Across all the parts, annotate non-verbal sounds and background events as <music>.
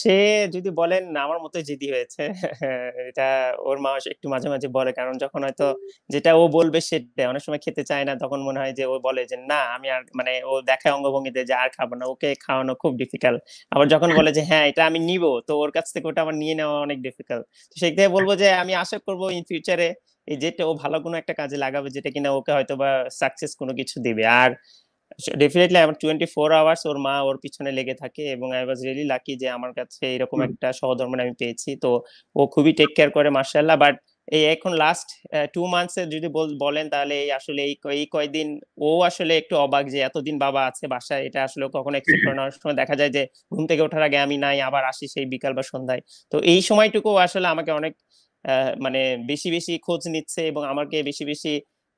সে যদি বলেন আমার মতো জিদি হয়েছে <laughs> এটা ওর মা একটু মাঝে মাঝে বলে কারণ যখন হয়তো যেটা ও বলবে সেটা অনেক সময় খেতে চায় না তখন মনে হয় যে ও বলে যে না আমি আর মানে ও দেখায় অঙ্গভঙ্গিতে যে আর খাবো না ওকে খাওয়ানো খুব ডিফিকাল্ট আবার যখন বলে যে হ্যাঁ এটা আমি নিব তো ওর কাছ থেকে ওটা আমার নিয়ে নেওয়া অনেক ডিফিকাল্ট তো সেক্ষেত্রে বলবো যে আমি আশা করবো ইন ফিউচারে এই যেটা ও ভালো কোনো একটা কাজে লাগাবে যেটা কিনা ওকে হয়তো বা সাকসেস কোনো কিছু দিবে আর ডেফিনেটলি আমার টোয়েন্টি ফোর আওয়ার্স ওর মা ওর পিছনে লেগে থাকে এবং আই ওয়াজ রিয়েলি লাকি যে আমার কাছে এরকম একটা সহধর্ম আমি পেয়েছি তো ও খুবই টেক কেয়ার করে মার্শাল্লাহ বাট এই এখন লাস্ট টু মান্থস যদি বলেন তাহলে এই আসলে এই এই কয়দিন ও আসলে একটু অবাক যে এতদিন বাবা আছে বাসায় এটা আসলে কখনো এক্সেপ্ট করে না সময় দেখা যায় যে ঘুম থেকে ওঠার আগে আমি নাই আবার আসি সেই বিকাল বা সন্ধ্যায় তো এই সময়টুকু আসলে আমাকে অনেক মানে বেশি বেশি খোঁজ নিচ্ছে এবং আমাকে বেশি বেশি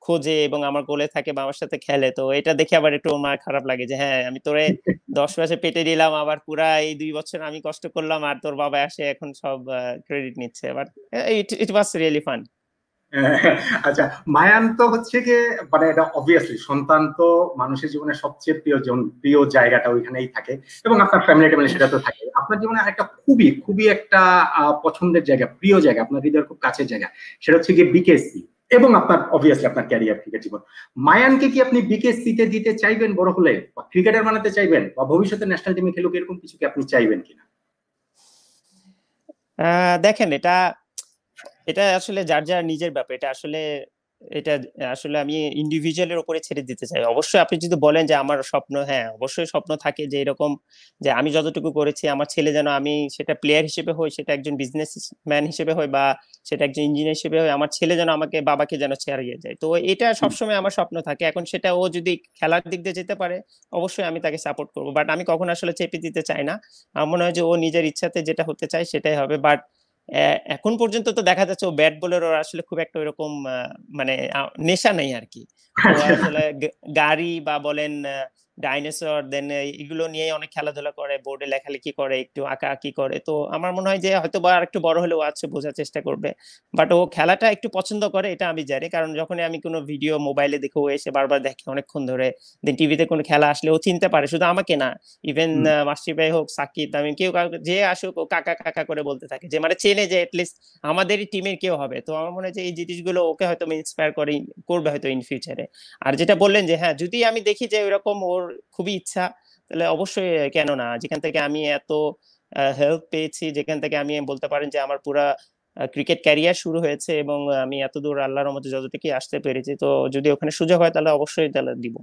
খোঁজে এবং আমার গোলে থাকে বা আমার সাথে খেলে তো এটা দেখে আবার একটু আমার খারাপ লাগে যে হ্যাঁ আমি তোরে <laughs> দশ মাসে পেটে দিলাম আবার পুরা এই দুই বছর আমি কষ্ট করলাম আর তোর বাবা আসে এখন সব ক্রেডিট নিচ্ছে but it was really fun আচ্ছা মায়ান তো হচ্ছে কি মানে এটা অবভিয়াসলি সন্তান তো মানুষের জীবনে সবচেয়ে প্রিয় প্রিয় জায়গাটা ওইখানেই থাকে এবং আপনার ফ্যামিলি ট্যামিলি সেটা তো থাকে আপনার জীবনে একটা খুবই খুবই একটা পছন্দের জায়গা প্রিয় জায়গা আপনার হৃদয়ের খুব কাছের জায়গা সেটা হচ্ছে গিয়ে বিকেসি এবং আপনার অবভিয়াসলি আপনার ক্যারিয়ার ক্রিকেট জীবন মায়ানকে কি আপনি বিকেসিতে দিতে চাইবেন বড় হলে বা ক্রিকেটার বানাতে চাইবেন বা ভবিষ্যতে ন্যাশনাল টিমে খেলুক এরকম কিছু কি আপনি চাইবেন কিনা দেখেন এটা এটা আসলে যার যার নিজের ব্যাপার এটা আসলে এটা আসলে আমি ইন্ডিভিজুয়ালের উপরে ছেড়ে দিতে চাই অবশ্যই আপনি যদি বলেন যে আমার স্বপ্ন হ্যাঁ অবশ্যই স্বপ্ন থাকে যে এরকম যে আমি যতটুকু করেছি আমার ছেলে যেন আমি সেটা প্লেয়ার হিসেবে হই সেটা একজন বিজনেস ম্যান হিসেবে হই বা সেটা একজন ইঞ্জিনিয়ার হিসেবে হয় আমার ছেলে যেন আমাকে বাবাকে যেন ছাড়িয়ে যায় তো এটা সবসময় আমার স্বপ্ন থাকে এখন সেটা ও যদি খেলার দিক দিয়ে যেতে পারে অবশ্যই আমি তাকে সাপোর্ট করবো বাট আমি কখনো আসলে চেপে দিতে চাই না আমার মনে হয় যে ও নিজের ইচ্ছাতে যেটা হতে চায় সেটাই হবে বাট এখন পর্যন্ত তো দেখা যাচ্ছে ও ব্যাট বলের ওর আসলে খুব একটা ওইরকম মানে নেশা নেই আর কি <laughs> আসলে গাড়ি বা বলেন ডাইনোসর দেন এগুলো নিয়ে অনেক খেলাধুলা করে বোর্ডে লেখালেখি করে একটু আঁকা আঁকি করে তো আমার মনে হয় যে হয়তো বা একটু বড় হলেও আছে বোঝার চেষ্টা করবে বাট ও খেলাটা একটু পছন্দ করে এটা আমি জানি কারণ যখনই আমি কোনো ভিডিও মোবাইলে দেখে ও এসে বারবার দেখে অনেকক্ষণ ধরে দেন টিভিতে কোনো খেলা আসলে ও চিনতে পারে শুধু আমাকে না ইভেন মাসি ভাই হোক সাকিব আমি কেউ যে আসুক ও কাকা কাকা করে বলতে থাকে যে মানে চেনে যে অ্যাটলিস্ট আমাদেরই টিমের কেউ হবে তো আমার মনে হয় যে এই জিনিসগুলো ওকে হয়তো ইন্সপায়ার করে করবে হয়তো ইন ফিউচারে আর যেটা বললেন যে হ্যাঁ যদি আমি দেখি যে ওইরকম ওর খুবই ইচ্ছা তাহলে অবশ্যই কেন না যেখান থেকে আমি এত হেল্প পেয়েছি যেখান থেকে আমি বলতে পারেন যে আমার পুরা ক্রিকেট ক্যারিয়ার শুরু হয়েছে এবং আমি এত দূর আল্লাহর মতো যতটুকু আসতে পেরেছি তো যদি ওখানে সুযোগ হয় তাহলে অবশ্যই তাহলে দিব